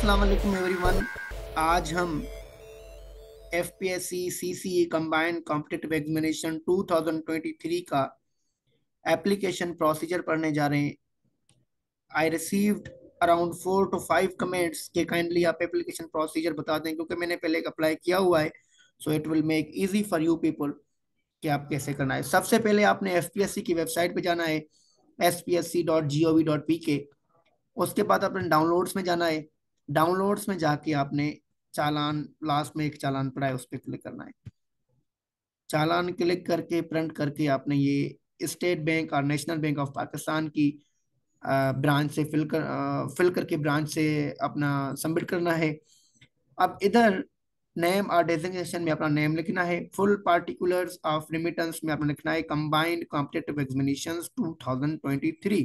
अस्सलाम वालेकुम एवरीवन आज हम F P S C C C E combined competitive examination two thousand twenty three का एप्लीकेशन प्रोसीजर पढ़ने जा रहे हैं I received around four to five comments के काइंडली आप एप्लीकेशन प्रोसीजर बता दें क्योंकि मैंने पहले एक अप्लाई किया हुआ है so it will make easy for you people कि आप कैसे करना है सबसे पहले आपने एफ पी एस सी की वेबसाइट पर जाना है S P S C dot G O V dot P K उसके बाद आपने डाउनलोड्स में जाना है डाउनलोड्स में जाके आपने चालान लास्ट में एक चालान पड़ा है उस पर क्लिक करना है चालान क्लिक करके प्रिंट करके आपने ये स्टेट बैंक और नेशनल बैंक ऑफ पाकिस्तान की ब्रांच से फिल कर फिल करके ब्रांच से अपना सबमिट करना है अब इधर नेम और डेजिग्नेशन में अपना नेम लिखना है फुल पार्टिकुलर्स ऑफ रिमिटेंस में अपना लिखना है कंबाइंड कॉम्पिटेटिव एग्जामिनेशन 2023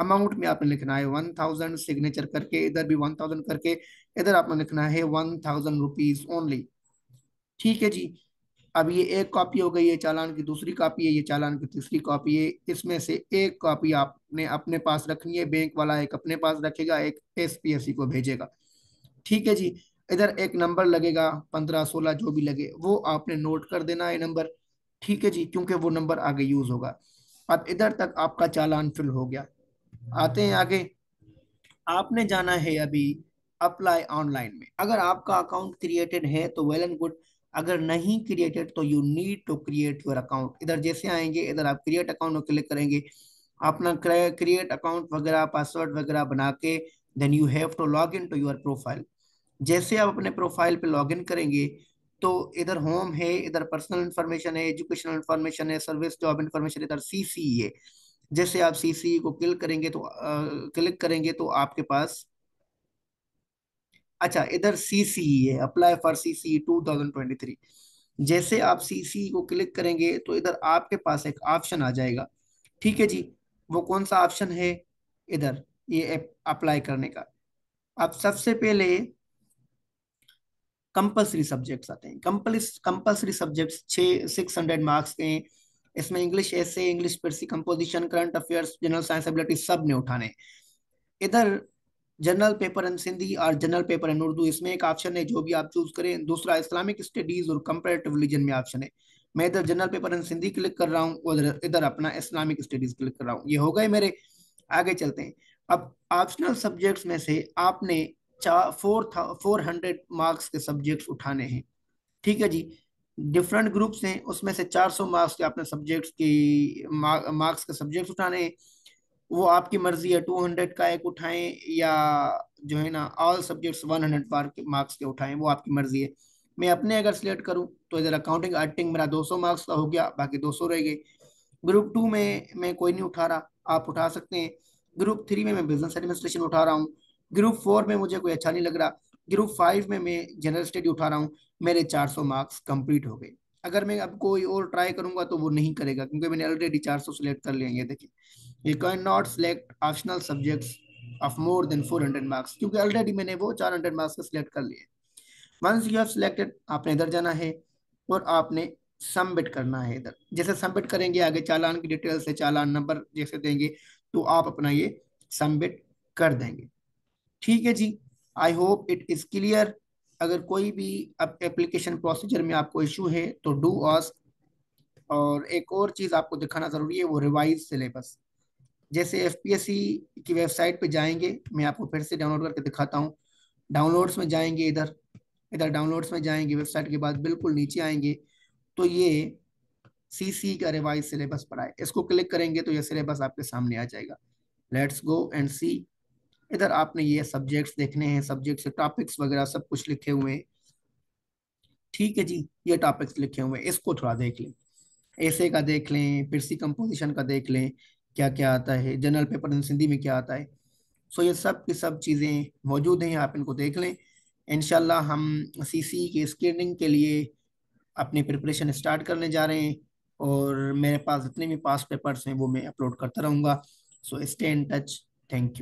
अमाउंट में आपने लिखना है वन थाउजेंड सिग्नेचर करके इधर भी वन थाउजेंड करके इधर आपने लिखना है वन थाउजेंड रुपीज ओनली ठीक है जी अब ये एक कॉपी हो गई है चालान की दूसरी कॉपी है ये चालान की तीसरी कॉपी है इसमें से एक कॉपी आपने अपने पास रखनी है बैंक वाला एक अपने पास रखेगा एक एसपीएससी को भेजेगा ठीक है जी इधर एक नंबर लगेगा पंद्रह सोलह जो भी लगे वो आपने नोट कर देना है नंबर ठीक है जी क्योंकि वो नंबर आगे यूज होगा अब इधर तक आपका चालान फिल हो गया आते हैं आगे आपने जाना है अभी अप्लाई ऑनलाइन में अगर आपका अकाउंट क्रिएटेड है तो वेल एंड गुड अगर नहीं क्रिएटेड तो you need to create your account इधर जैसे आएंगे इधर आप क्रिएट अकाउंट क्लिक करेंगे अपना क्रिएट अकाउंट वगैरह पासवर्ड वगैरह बना के then you have to log in to your profile जैसे आप अपने प्रोफाइल पे लॉग इन करेंगे तो इधर होम है इधर पर्सनल इन्फॉर्मेशन है एजुकेशनल इन्फॉर्मेशन है सर्विस जॉब इन्फॉर्मेशन इधर सी सी e है जैसे आप सीसी e को क्लिक करेंगे तो क्लिक करेंगे तो आपके पास अच्छा इधर सीसी e है अप्लाई फॉर सीसी 2023 जैसे आप सीसी e को क्लिक करेंगे तो इधर आपके पास एक ऑप्शन आ जाएगा ठीक है जी वो कौन सा ऑप्शन है इधर ये अप्लाई करने का अब सबसे पहले कंपल्सरी सब्जेक्ट्स आते हैं कंपल्सरी सब्जेक्ट्स छे सिक्स हंड्रेड मार्क्स के हैं इसमें इंग्लिश ऐसे English precis composition current affairs general science ability सब ने उठाने इधर जनरल पेपर इन सिंधी और जनरल पेपर इन उर्दू इसमें एक ऑप्शन है जो भी आप चूज करें दूसरा इस्लामिक स्टडीज और कंपेरेटिव रिलीजन में ऑप्शन है मैं इधर general paper in Sindhi click कर रहा हूँ इधर अपना इस्लामिक स्टडीज क्लिक कर रहा हूँ ये हो गए मेरे आगे चलते हैं अब ऑप्शनल सब्जेक्ट्स में से आपने चार फोर था फोर हंड्रेड मार्क्स के सब्जेक्ट्स उठाने हैं ठीक है जी डिफरेंट ग्रुप्स हैं उसमें से 400 मार्क्स के आपने सब्जेक्ट्स की मार्क्स के सब्जेक्ट्स उठाने वो आपकी मर्जी है 200 का एक उठाएं या जो है ना ऑल सब्जेक्ट्स 100 मार्क्स के उठाएं वो आपकी मर्जी है मैं अपने अगर सिलेक्ट करूं तो इधर अकाउंटिंग आर्टिंग मेरा 200 मार्क्स का हो गया बाकी 200 रह गए ग्रुप टू में मैं कोई नहीं उठा रहा आप उठा सकते हैं ग्रुप थ्री में मैं बिजनेस एडमिनिस्ट्रेशन उठा रहा हूँ ग्रुप फोर में मुझे कोई अच्छा नहीं लग रहा ग्रुप फाइव में मैं जनरल स्टडी उठा रहा हूँ मेरे 400 मार्क्स कंप्लीट हो गए अगर मैं अब कोई और ट्राई करूंगा तो वो नहीं करेगा क्योंकि मैंने ऑलरेडी 400 सिलेक्ट कर लिया ये देखिए you can not select optional subjects of more than 400 marks क्योंकि ऑलरेडी मैंने वो 400 मार्क्स का सिलेक्ट कर लिए वंस यू हैव सिलेक्टेड आपने इधर जाना है और आपने सबमिट करना है इधर जैसे सबमिट करेंगे आगे चालान की डिटेल्स है चालान नंबर जैसे देंगे तो आप अपना ये सबमिट कर देंगे ठीक है जी I hope it is clear अगर कोई भी एप्लीकेशन प्रोसीजर में आपको इशू है तो डू ऑस और एक और चीज़ आपको दिखाना ज़रूरी है वो रिवाइज सिलेबस जैसे एफ की वेबसाइट पे जाएंगे मैं आपको फिर से डाउनलोड करके दिखाता हूँ डाउनलोड्स में जाएंगे इधर इधर डाउनलोड्स में जाएंगे वेबसाइट के बाद बिल्कुल नीचे आएंगे तो ये सी सी का रिवाइज सिलेबस पड़ा है इसको क्लिक करेंगे तो ये सिलेबस आपके सामने आ जाएगा लेट्स गो एंड सी इधर आपने ये सब्जेक्ट्स देखने हैं सब्जेक्ट टॉपिक्स वगैरह सब कुछ लिखे हुए हैं ठीक है जी ये टॉपिक्स लिखे हुए हैं इसको थोड़ा देख लें ऐसे का देख लें फिर सी कंपोजिशन का देख लें क्या क्या आता है जनरल पेपर इन सिंधी में क्या आता है सो ये सब की सब चीज़ें मौजूद हैं आप इनको देख लें इनशाला हम सी सी के स्क्रीनिंग के लिए अपनी प्रिपरेशन स्टार्ट करने जा रहे हैं और मेरे पास जितने भी पास पेपर्स हैं वो मैं अपलोड करता रहूँगा so stay in touch thank you